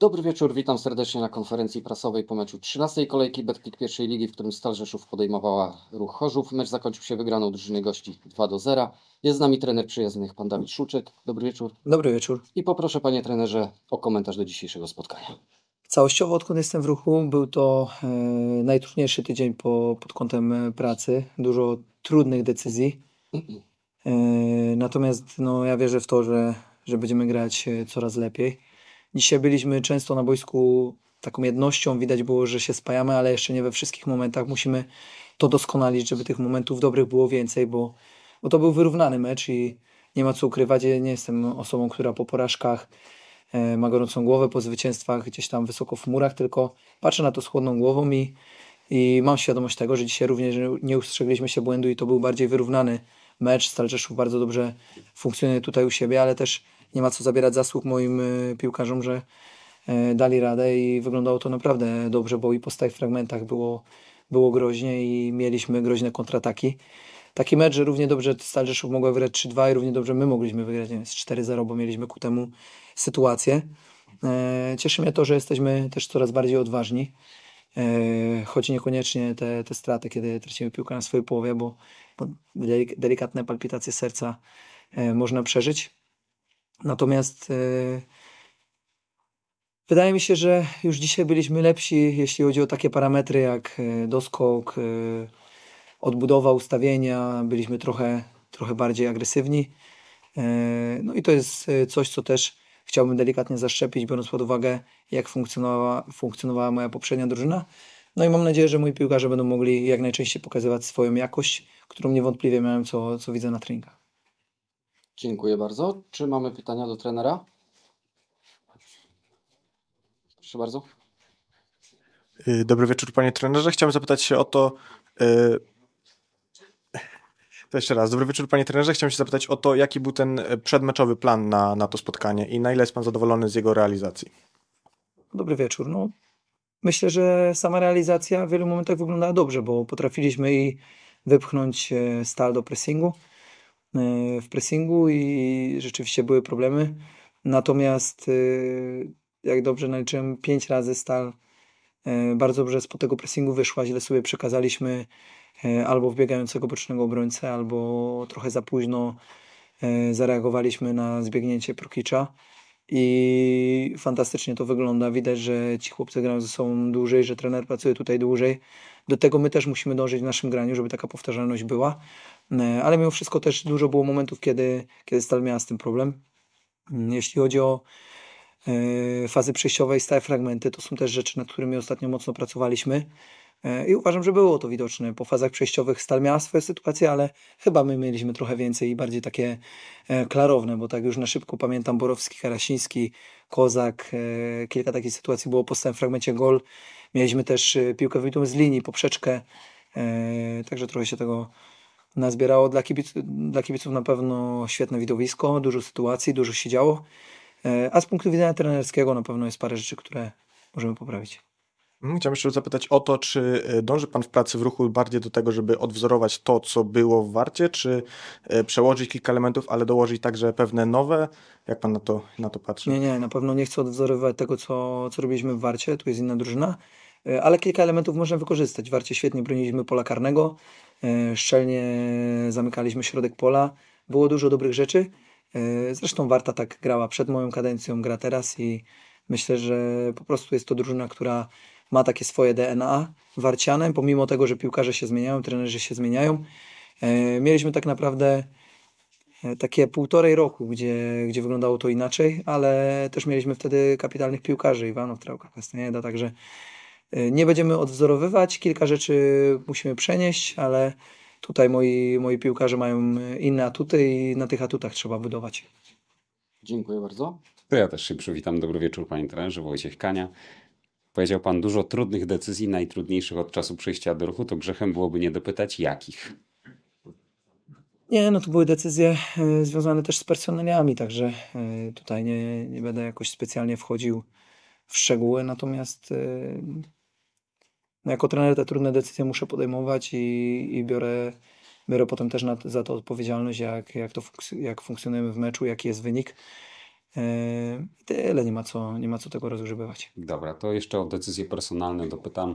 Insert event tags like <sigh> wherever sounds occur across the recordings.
Dobry wieczór, witam serdecznie na konferencji prasowej po meczu 13. kolejki Betclic pierwszej ligi, w którym Stal Rzeszów podejmowała ruch Chorzów. Mecz zakończył się wygraną drużyny gości 2 do 0. Jest z nami trener przyjaznych, pan Dawid Szuczek. Dobry wieczór. Dobry wieczór. I poproszę panie trenerze o komentarz do dzisiejszego spotkania. Całościowo odkąd jestem w ruchu, był to e, najtrudniejszy tydzień po, pod kątem e, pracy. Dużo trudnych decyzji. E, natomiast no, ja wierzę w to, że, że będziemy grać e, coraz lepiej Dzisiaj byliśmy często na boisku taką jednością, widać było, że się spajamy, ale jeszcze nie we wszystkich momentach. Musimy to doskonalić, żeby tych momentów dobrych było więcej, bo, bo to był wyrównany mecz i nie ma co ukrywać. Ja nie jestem osobą, która po porażkach e, ma gorącą głowę, po zwycięstwach gdzieś tam wysoko w murach, tylko patrzę na to z chłodną głową i, i mam świadomość tego, że dzisiaj również nie ustrzegliśmy się błędu i to był bardziej wyrównany mecz. Stal Rzeszów bardzo dobrze funkcjonuje tutaj u siebie, ale też nie ma co zabierać zasług moim e, piłkarzom, że e, dali radę i wyglądało to naprawdę dobrze, bo i po stałych fragmentach było, było groźnie i mieliśmy groźne kontrataki. Taki mecz, że równie dobrze Stal Rzeszów mogła wygrać 3-2 i równie dobrze my mogliśmy wygrać wiem, z 4-0, bo mieliśmy ku temu sytuację. E, cieszy mnie to, że jesteśmy też coraz bardziej odważni, choć niekoniecznie te, te straty, kiedy tracimy piłkę na swojej połowie, bo, bo delikatne palpitacje serca można przeżyć. Natomiast y, wydaje mi się, że już dzisiaj byliśmy lepsi, jeśli chodzi o takie parametry jak y, doskok, y, odbudowa ustawienia, byliśmy trochę, trochę bardziej agresywni. No i to jest coś, co też chciałbym delikatnie zaszczepić, biorąc pod uwagę, jak funkcjonowała, funkcjonowała moja poprzednia drużyna. No i mam nadzieję, że moi piłkarze będą mogli jak najczęściej pokazywać swoją jakość, którą niewątpliwie miałem, co, co widzę na treningach. Dziękuję bardzo. Czy mamy pytania do trenera? Proszę bardzo. Y, dobry wieczór, panie trenerze. Chciałem zapytać się o to. Y, <laughs> to jeszcze raz. Dobry wieczór, panie trenerze. Chciałem się zapytać o to, jaki był ten y, przedmeczowy plan na, na to spotkanie i na ile jest pan zadowolony z jego realizacji? Dobry wieczór. No, myślę, że sama realizacja w wielu momentach wyglądała dobrze, bo potrafiliśmy i wypchnąć stal do pressingu. Y, w pressingu i rzeczywiście były problemy. Natomiast y, jak dobrze naliczyłem, pięć razy stal y, bardzo dobrze z tego pressingu wyszła, źle sobie przekazaliśmy albo wbiegającego bocznego obrońcę, albo trochę za późno zareagowaliśmy na zbiegnięcie Prokicza i fantastycznie to wygląda. Widać, że ci chłopcy grają ze sobą dłużej, że trener pracuje tutaj dłużej. Do tego my też musimy dążyć w naszym graniu, żeby taka powtarzalność była. E, ale mimo wszystko też dużo było momentów, kiedy, kiedy Stal miała z tym problem. Mm, jeśli chodzi o e, fazy przejściowe i stałe fragmenty, to są też rzeczy, nad którymi ostatnio mocno pracowaliśmy. E, I uważam, że było to widoczne. Po fazach przejściowych Stal miała swoje sytuacje, ale chyba my mieliśmy trochę więcej i bardziej takie klarowne, bo tak już na szybko pamiętam Borowski, Karasiński, Kozak. Kilka takich sytuacji było po stałym fragmencie gol. Mieliśmy też piłkę wybitą z linii, poprzeczkę. Także trochę się tego nazbierało dla, kibic, dla kibiców na pewno świetne widowisko, dużo sytuacji, dużo się działo. E, a z punktu widzenia trenerskiego na pewno jest parę rzeczy, które możemy poprawić. Mhm, Chciałem jeszcze zapytać o to, czy e, dąży Pan w pracy w ruchu bardziej do tego, żeby odwzorować to, co było w Warcie, czy e, przełożyć kilka elementów, ale dołożyć także pewne nowe? Jak Pan na to, na to patrzy? Nie, nie, na pewno nie chcę odwzorować tego, co, co robiliśmy w Warcie, tu jest inna drużyna. E, ale kilka elementów można wykorzystać. Warcie świetnie broniliśmy pola karnego, e, szczelnie zamykaliśmy środek pola, było dużo dobrych rzeczy. E, zresztą Warta tak grała przed moją kadencją, gra teraz i myślę, że po prostu jest to drużyna, która ma takie swoje DNA warciane, pomimo tego, że piłkarze się zmieniają, trenerzy się zmieniają. Mieliśmy tak naprawdę takie półtorej roku, gdzie, gdzie wyglądało to inaczej, ale też mieliśmy wtedy kapitalnych piłkarzy, Iwanów, Trauka, Castaneda, także Y, nie będziemy odwzorowywać, kilka rzeczy musimy przenieść, ale tutaj moi, moi piłkarze mają y, inne atuty i na tych atutach trzeba budować. Dziękuję bardzo. To ja też się przywitam. Dobry wieczór, panie trenerze, Wojciech Kania. Powiedział pan dużo trudnych decyzji, najtrudniejszych od czasu przejścia do ruchu, to grzechem byłoby nie dopytać jakich. Nie, no to były decyzje y, związane też z personeliami, także tutaj nie, nie będę jakoś specjalnie wchodził w szczegóły, natomiast no jako trener te trudne decyzje muszę podejmować i, i biorę, biorę potem też na, za to odpowiedzialność, jak, jak, to, jak funkcjonujemy w meczu, jaki jest wynik. Yy, tyle, nie ma, co, nie ma co tego rozgrzebywać. Dobra, to jeszcze o decyzje personalne dopytam.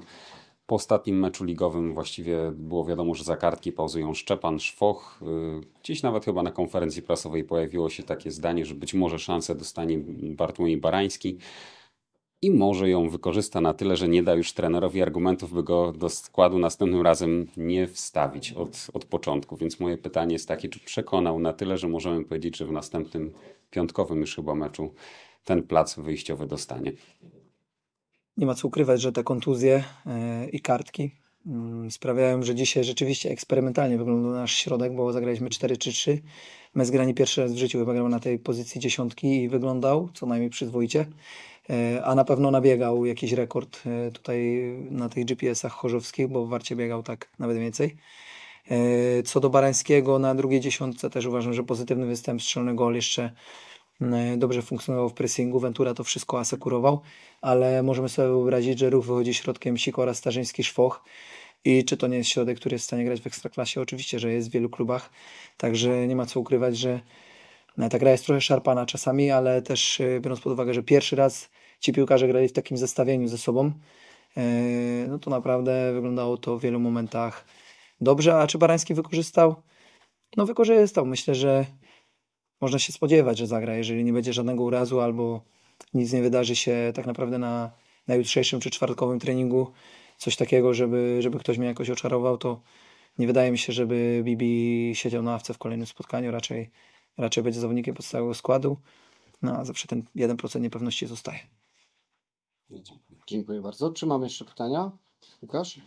Po ostatnim meczu ligowym właściwie było wiadomo, że za kartki pauzują Szczepan, Szwoch. Yy, gdzieś nawet chyba na konferencji prasowej pojawiło się takie zdanie, że być może szansę dostanie Bartłomiej Barański i może ją wykorzysta na tyle, że nie da już trenerowi argumentów, by go do składu następnym razem nie wstawić od, od początku. Więc moje pytanie jest takie, czy przekonał na tyle, że możemy powiedzieć, że w następnym piątkowym już chyba meczu ten plac wyjściowy dostanie. Nie ma co ukrywać, że te kontuzje e, i kartki mm, sprawiają, że dzisiaj rzeczywiście eksperymentalnie wyglądał nasz środek, bo zagraliśmy 4 czy 3. Mezgrani pierwszy raz w życiu chyba na tej pozycji dziesiątki i wyglądał co najmniej przyzwoicie. E, a na pewno nabiegał jakiś rekord e, tutaj na tych GPS-ach chorzowskich, bo w Warcie biegał tak nawet więcej. E, co do Barańskiego, na drugiej dziesiątce też uważam, że pozytywny występ strzelony gol jeszcze dobrze funkcjonował w pressingu, Ventura to wszystko asekurował, ale możemy sobie wyobrazić, że ruch wychodzi środkiem Sikora, Starzyński, Szwoch i czy to nie jest środek, który jest w stanie grać w Ekstraklasie? Oczywiście, że jest w wielu klubach, także nie ma co ukrywać, że no, ta gra jest trochę szarpana czasami, ale też e, biorąc pod uwagę, że pierwszy raz ci piłkarze grali w takim zestawieniu ze sobą, e, no to naprawdę wyglądało to w wielu momentach dobrze. A czy Barański wykorzystał? No wykorzystał. Myślę, że można się spodziewać, że zagra, jeżeli nie będzie żadnego urazu albo nic nie wydarzy się tak naprawdę na, na jutrzejszym czy czwartkowym treningu. Coś takiego, żeby, żeby ktoś mnie jakoś oczarował, to nie wydaje mi się, żeby Bibi siedział na ławce w kolejnym spotkaniu. Raczej raczej będzie zawodnikiem podstawowego składu, no a zawsze ten 1% niepewności zostaje. Dziękuję bardzo. Czy mamy jeszcze pytania? Łukasz?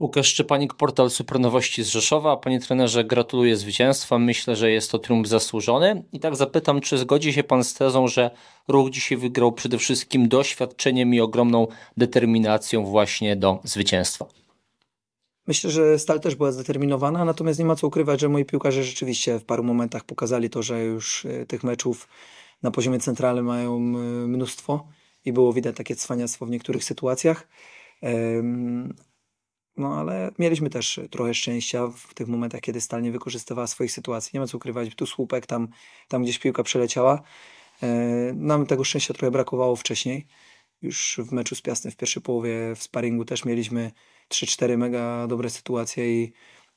Łukasz Szczepanik, portal Supernowości z Rzeszowa. Panie trenerze, gratuluję zwycięstwa. Myślę, że jest to triumf zasłużony. I tak zapytam, czy zgodzi się pan z tezą, że ruch dzisiaj wygrał przede wszystkim doświadczeniem i ogromną determinacją właśnie do zwycięstwa? Myślę, że Stal też była zdeterminowana, natomiast nie ma co ukrywać, że moi piłkarze rzeczywiście w paru momentach pokazali to, że już e, tych meczów na poziomie centralnym mają e, mnóstwo i było widać takie cwaniactwo w niektórych sytuacjach. No ale mieliśmy też trochę szczęścia w tych momentach, kiedy Stal nie wykorzystywała swoich sytuacji. Nie ma co ukrywać, tu słupek, tam, tam gdzieś piłka przeleciała. E, nam tego szczęścia trochę brakowało wcześniej. Już w meczu z Piastem w pierwszej połowie w sparingu też mieliśmy 3-4 mega dobre sytuacje i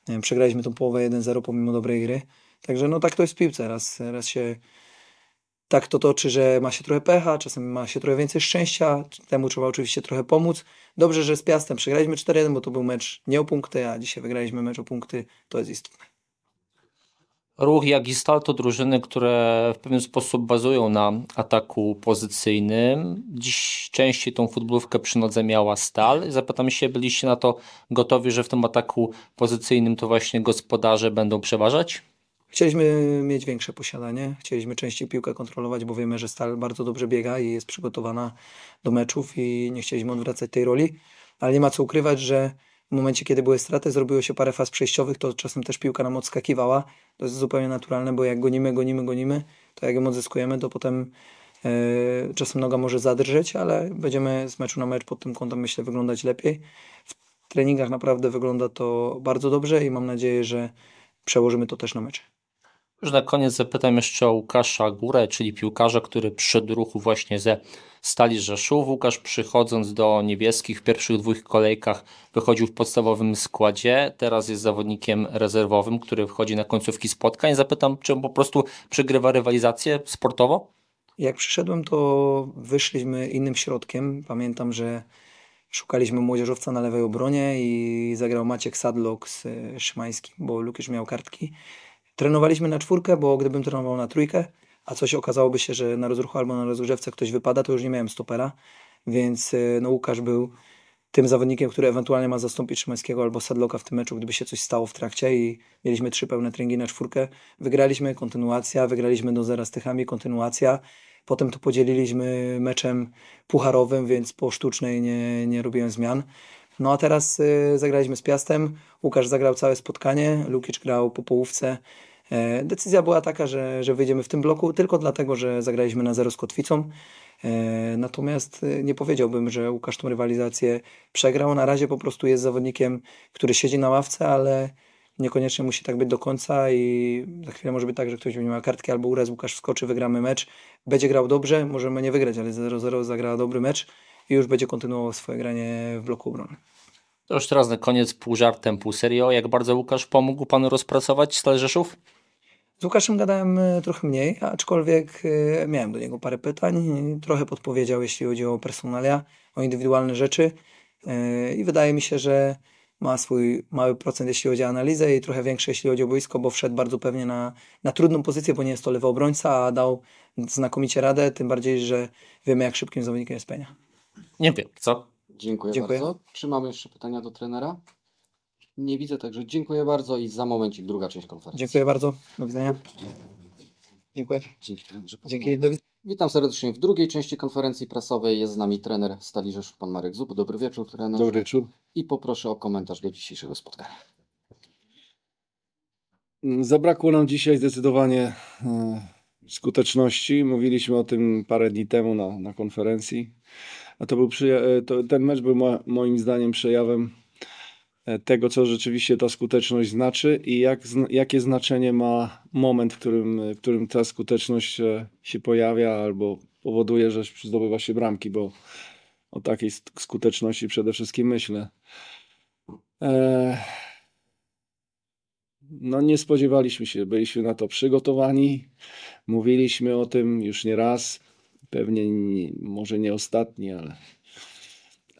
wiem, przegraliśmy tą połowę 1-0 pomimo dobrej gry. Także no tak to jest w piłce. Raz, raz się tak to toczy, że ma się trochę pecha, czasem ma się trochę więcej szczęścia, temu trzeba oczywiście trochę pomóc. Dobrze, że z Piastem przegraliśmy 4-1, bo to był mecz nie o punkty, a dzisiaj wygraliśmy mecz o punkty, to jest istotne ruch, jak i stal to drużyny, które w pewien sposób bazują na ataku pozycyjnym. Dziś częściej tą futbolówkę przy nodze miała stal. Zapytam się, byliście na to gotowi, że w tym ataku pozycyjnym to właśnie gospodarze będą przeważać? Chcieliśmy mieć większe posiadanie, chcieliśmy częściej piłkę kontrolować, bo wiemy, że Stal bardzo dobrze biega i jest przygotowana do meczów i nie chcieliśmy odwracać tej roli, ale nie ma co ukrywać, że w momencie, kiedy były straty, zrobiło się parę faz przejściowych, to czasem też piłka nam odskakiwała. To jest zupełnie naturalne, bo jak gonimy, gonimy, gonimy, to jak ją odzyskujemy, to potem yy, czasem noga może zadrżeć, ale będziemy z meczu na mecz pod tym kątem, myślę, wyglądać lepiej. W treningach naprawdę wygląda to bardzo dobrze i mam nadzieję, że przełożymy to też na mecze. Już na koniec zapytam jeszcze o Łukasza Górę, czyli piłkarza, który przyszedł ruchu właśnie ze Stali Rzeszów. Łukasz przychodząc do niebieskich w pierwszych dwóch kolejkach wychodził w podstawowym składzie, teraz jest zawodnikiem rezerwowym, który wchodzi na końcówki spotkań. Zapytam, czy on po prostu przegrywa rywalizację sportowo? Jak przyszedłem, to wyszliśmy innym środkiem. Pamiętam, że szukaliśmy młodzieżowca na lewej obronie i zagrał Maciek Sadlok z Szymańskim, bo Lukasz miał kartki. Trenowaliśmy na czwórkę, bo gdybym trenował na trójkę, a coś okazałoby się, że na rozruchu albo na rozgrzewce ktoś wypada, to już nie miałem stopera, więc y, no, Łukasz był tym zawodnikiem, który ewentualnie ma zastąpić Szymańskiego albo Sadloka w tym meczu, gdyby się coś stało w trakcie i mieliśmy trzy pełne treningi na czwórkę. Wygraliśmy, kontynuacja, wygraliśmy do zera z Tychami, kontynuacja. Potem to podzieliliśmy meczem pucharowym, więc po sztucznej nie, nie robiłem zmian. No a teraz y, zagraliśmy z Piastem. Łukasz zagrał całe spotkanie, Lukic grał po połówce. E, decyzja była taka, że, że wyjdziemy w tym bloku tylko dlatego, że zagraliśmy na zero z Kotwicą. E, natomiast y, nie powiedziałbym, że Łukasz tą rywalizację przegrał. Na razie po prostu jest zawodnikiem, który siedzi na ławce, ale niekoniecznie musi tak być do końca i za chwilę może być tak, że ktoś będzie miał kartki albo uraz, Łukasz wskoczy, wygramy mecz. Będzie grał dobrze, możemy nie wygrać, ale 0-0 zagrała dobry mecz i już będzie kontynuował swoje granie w bloku obrony. To już teraz na koniec pół żartem, pół serio. Jak bardzo Łukasz pomógł Panu rozpracować Stal Rzeszów? Z Łukaszem gadałem e, trochę mniej, aczkolwiek e, miałem do niego parę pytań. Trochę podpowiedział, jeśli chodzi o personalia, o indywidualne rzeczy. E, I wydaje mi się, że ma swój mały procent, jeśli chodzi o analizę i trochę większy, jeśli chodzi o boisko, bo wszedł bardzo pewnie na, na trudną pozycję, bo nie jest to lewy obrońca, a dał znakomicie radę, tym bardziej, że wiemy, jak szybkim zawodnikiem jest Penia. Nie wiem, co? Dziękuję, Dziękuję. bardzo. Czy mamy jeszcze pytania do trenera? Nie widzę, także dziękuję bardzo i za momencik druga część konferencji. Dziękuję bardzo. Do widzenia. Dziękuję. Dzięki, Dzięki. Do widzenia. Witam serdecznie w drugiej części konferencji prasowej. Jest z nami trener Stali Rzeszów, pan Marek Zup. Dobry wieczór, trener. Dobry wieczór. I poproszę o komentarz do dzisiejszego spotkania. Zabrakło nam dzisiaj zdecydowanie e, skuteczności. Mówiliśmy o tym parę dni temu na, na konferencji. A to był e, to, ten mecz był moim zdaniem przejawem e, tego, co rzeczywiście ta skuteczność znaczy i jak, jakie znaczenie ma moment, w którym, w którym ta skuteczność e, się pojawia albo powoduje, że zdobywa się bramki, bo o takiej skuteczności przede wszystkim myślę. Eee... No nie spodziewaliśmy się, byliśmy na to przygotowani, mówiliśmy o tym już nie raz pewnie nie, może nie ostatni, ale,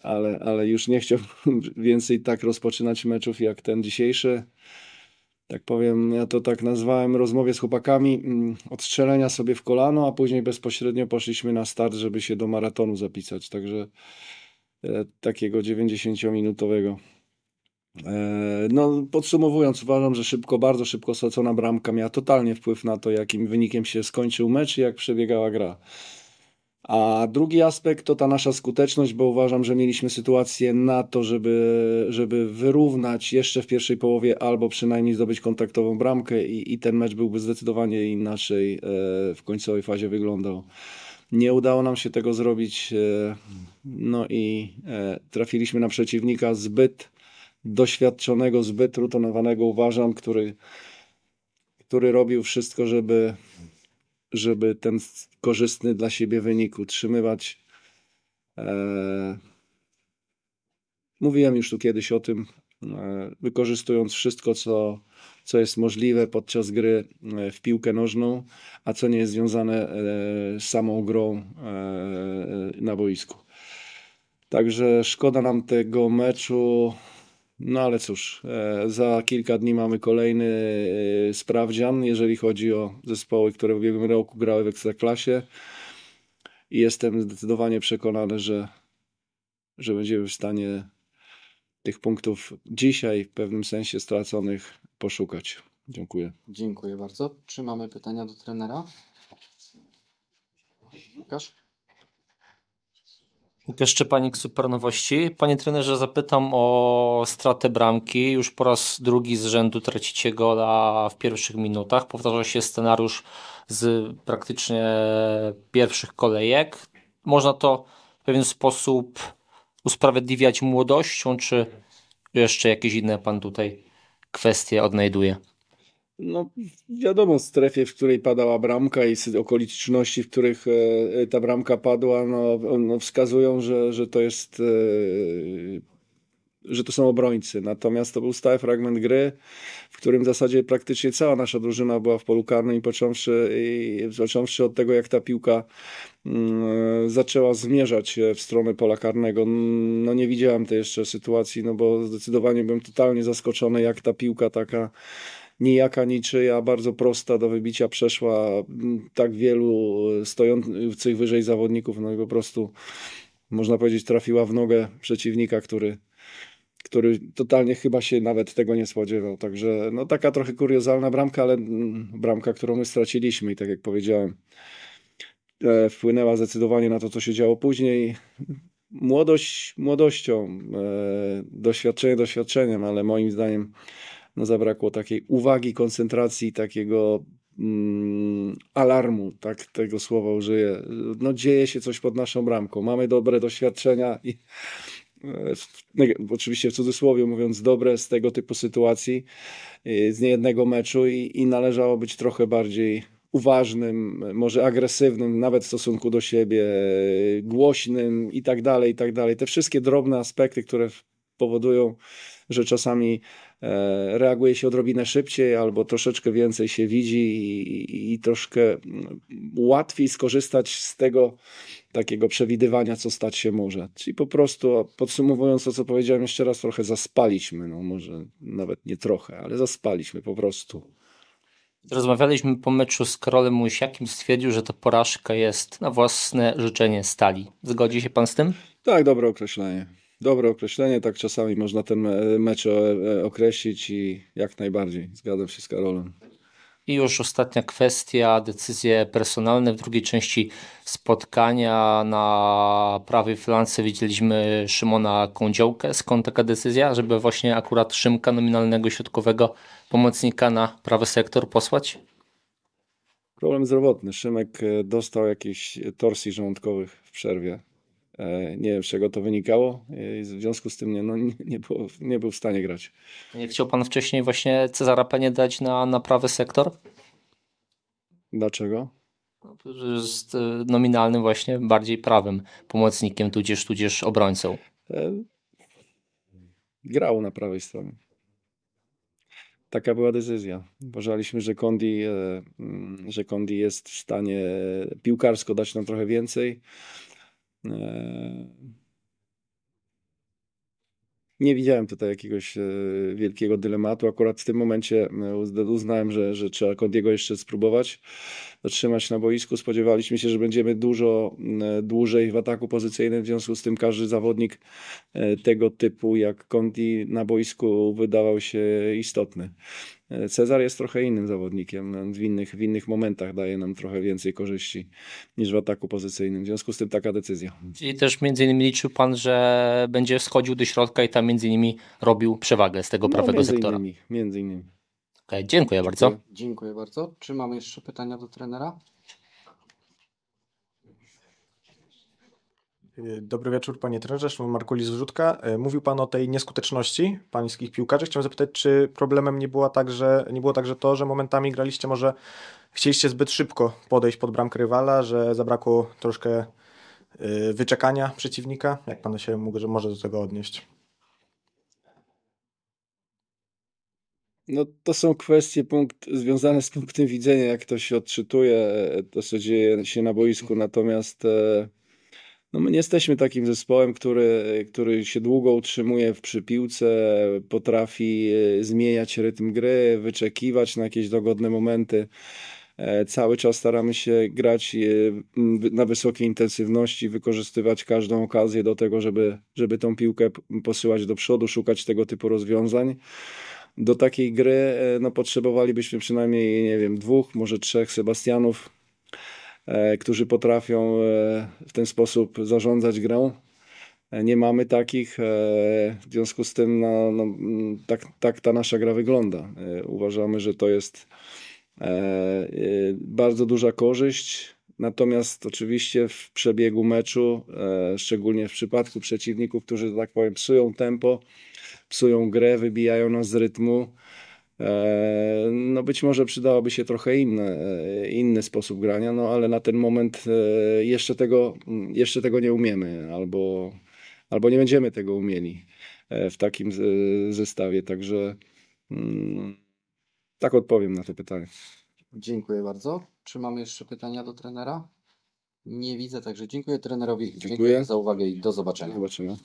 ale, ale już nie chciałbym <laughs> więcej tak rozpoczynać meczów jak ten dzisiejszy. Tak powiem, ja to tak nazwałem rozmowie z chłopakami, mm, odstrzelenia sobie w kolano, a później bezpośrednio poszliśmy na start, żeby się do maratonu zapisać. Także e, takiego 90-minutowego. E, no, podsumowując, uważam, że szybko, bardzo szybko stracona bramka miała totalnie wpływ na to, jakim wynikiem się skończył mecz i jak przebiegała gra. A drugi aspekt to ta nasza skuteczność, bo uważam, że mieliśmy sytuację na to, żeby, żeby wyrównać jeszcze w pierwszej połowie albo przynajmniej zdobyć kontaktową bramkę i, i ten mecz byłby zdecydowanie inaczej e, w końcowej fazie wyglądał. Nie udało nam się tego zrobić, e, no i e, trafiliśmy na przeciwnika zbyt doświadczonego, zbyt rutynowanego, uważam, który, który robił wszystko, żeby żeby ten korzystny dla siebie wynik utrzymywać. E, mówiłem już tu kiedyś o tym, e, wykorzystując wszystko, co, co jest możliwe podczas gry e, w piłkę nożną, a co nie jest związane z samą grą na boisku. Także szkoda nam tego meczu no ale cóż, e, za kilka dni mamy kolejny e, sprawdzian, jeżeli chodzi o zespoły, które w ubiegłym roku grały w Ekstraklasie. I jestem zdecydowanie przekonany, że, że będziemy w stanie tych punktów dzisiaj w pewnym sensie straconych poszukać. Dziękuję. Dziękuję bardzo. Czy mamy pytania do trenera? Łukasz? jeszcze panik super nowości, Panie trenerze, zapytam o stratę bramki. Już po raz drugi z rzędu tracicie gola w pierwszych minutach. Powtarza się scenariusz z praktycznie pierwszych kolejek. Można to w pewien sposób usprawiedliwiać młodością, czy jeszcze jakieś inne pan tutaj kwestie odnajduje? no, wiadomo, strefie, w której padała bramka i okoliczności, w których e, e, ta bramka padła, no, no wskazują, że, że to jest, e, że to są obrońcy. Natomiast to był stały fragment gry, w którym w zasadzie praktycznie cała nasza drużyna była w polu karnym, począwszy, i począwszy od tego, jak ta piłka mm, zaczęła zmierzać w stronę pola karnego. No nie widziałem tej jeszcze sytuacji, no bo zdecydowanie byłem totalnie zaskoczony, jak ta piłka taka nijaka, niczyja, bardzo prosta do wybicia przeszła tak wielu e, stojących wyżej zawodników, no i po prostu można powiedzieć trafiła w nogę przeciwnika, który który totalnie chyba się nawet tego nie spodziewał. Także no taka trochę kuriozalna bramka, ale mm, bramka, którą my straciliśmy i tak jak powiedziałem, e, wpłynęła zdecydowanie na to, co się działo później. Młodość młodością, e, doświadczenie doświadczeniem, ale moim zdaniem no zabrakło takiej uwagi, koncentracji, takiego mm, alarmu, tak tego słowa użyję. No dzieje się coś pod naszą bramką, mamy dobre doświadczenia i e, oczywiście w cudzysłowie mówiąc, dobre z tego typu sytuacji, e, z niejednego meczu i, i, należało być trochę bardziej uważnym, może agresywnym, nawet w stosunku do siebie, e, głośnym i tak dalej, i tak dalej. Te wszystkie drobne aspekty, które powodują że czasami e, reaguje się odrobinę szybciej albo troszeczkę więcej się widzi i, i, troszkę mm, łatwiej skorzystać z tego takiego przewidywania, co stać się może. Czyli po prostu, podsumowując to, co powiedziałem jeszcze raz, trochę zaspaliśmy, no może nawet nie trochę, ale zaspaliśmy po prostu. Rozmawialiśmy po meczu z Karolem Musiakiem, stwierdził, że to porażka jest na własne życzenie stali. Zgodzi się pan z tym? Tak, dobre określenie dobre określenie, tak czasami można ten e, mecz e, e, określić i jak najbardziej zgadzam się z Karolem. I już ostatnia kwestia, decyzje personalne. W drugiej części spotkania na prawej flance widzieliśmy Szymona Kądziołkę. Skąd taka decyzja, żeby właśnie akurat Szymka nominalnego środkowego pomocnika na prawy sektor posłać? Problem zdrowotny. Szymek dostał jakieś torsji żołądkowych w przerwie. E, nie wiem, z czego to wynikało. E, w związku z tym nie, no, nie, nie, było, nie był w stanie grać. Nie chciał pan wcześniej właśnie Cezara Penie dać na, na prawy sektor? Dlaczego? Jest e, nominalnym właśnie bardziej prawym pomocnikiem, tudzież, tudzież obrońcą. Grał na prawej stronie. Taka była decyzja. Uważaliśmy, że Kondi, mm, że Kondi jest w stanie piłkarsko dać nam trochę więcej E, nie widziałem tutaj jakiegoś e, wielkiego dylematu. Akurat w tym momencie e, uznałem, że, że trzeba Kondiego jeszcze spróbować dotrzymać na boisku. Spodziewaliśmy się, że będziemy dużo mm, dłużej w ataku pozycyjnym, w związku z tym każdy zawodnik e, tego typu jak Conti na boisku wydawał się istotny. E, Cezar jest trochę innym zawodnikiem, no, w innych, w innych momentach daje nam trochę więcej korzyści niż w ataku pozycyjnym. W związku z tym taka decyzja. I też między innymi liczył Pan, że będzie schodził do środka i tam między innymi robił przewagę z tego no, prawego między sektora. Innymi, między innymi okay, dziękuję bardzo. Dziękuję bardzo. Czy mamy jeszcze pytania do trenera? E, dobry wieczór, panie trenerze. Szymon Markuli z Wrzutka. E, mówił pan o tej nieskuteczności pańskich piłkarzy. Chciałem zapytać, czy problemem nie, była także, nie było także to, że momentami graliście może chcieliście zbyt szybko podejść pod bramkę rywala, że zabrakło troszkę e, wyczekania przeciwnika? Jak pan się mógł, może do tego odnieść? No to są kwestie punkt, związane z punktem widzenia, jak to się odczytuje, to co dzieje się na boisku, natomiast e, no my nie jesteśmy takim zespołem, który, który się długo utrzymuje w przypiłce, potrafi e, zmieniać rytm gry, wyczekiwać na jakieś dogodne momenty. E, cały czas staramy się grać na wysokiej intensywności, wykorzystywać każdą okazję do tego, żeby, żeby tą piłkę posyłać do przodu, szukać tego typu rozwiązań do takiej gry e, no, potrzebowalibyśmy przynajmniej, nie wiem, dwóch, może trzech Sebastianów, e, którzy potrafią e, w ten sposób zarządzać grą. Nie mamy takich, w związku z tym no, no, tak, tak ta nasza gra wygląda. Uważamy, że to jest bardzo duża korzyść. Natomiast oczywiście w przebiegu meczu, szczególnie w przypadku przeciwników, którzy, tak powiem, psują tempo, psują grę, wybijają nas z rytmu. E, no być może przydałoby się trochę inny, e, inny sposób grania, no ale na ten moment e, jeszcze tego, jeszcze tego nie umiemy albo, albo nie będziemy tego umieli w takim zestawie. Także mm, tak odpowiem na to pytanie. Dziękuję bardzo. Czy mamy jeszcze pytania do trenera? Nie widzę, także dziękuję trenerowi. Dziękuję, dziękuję za uwagę i do zobaczenia. Do zobaczenia.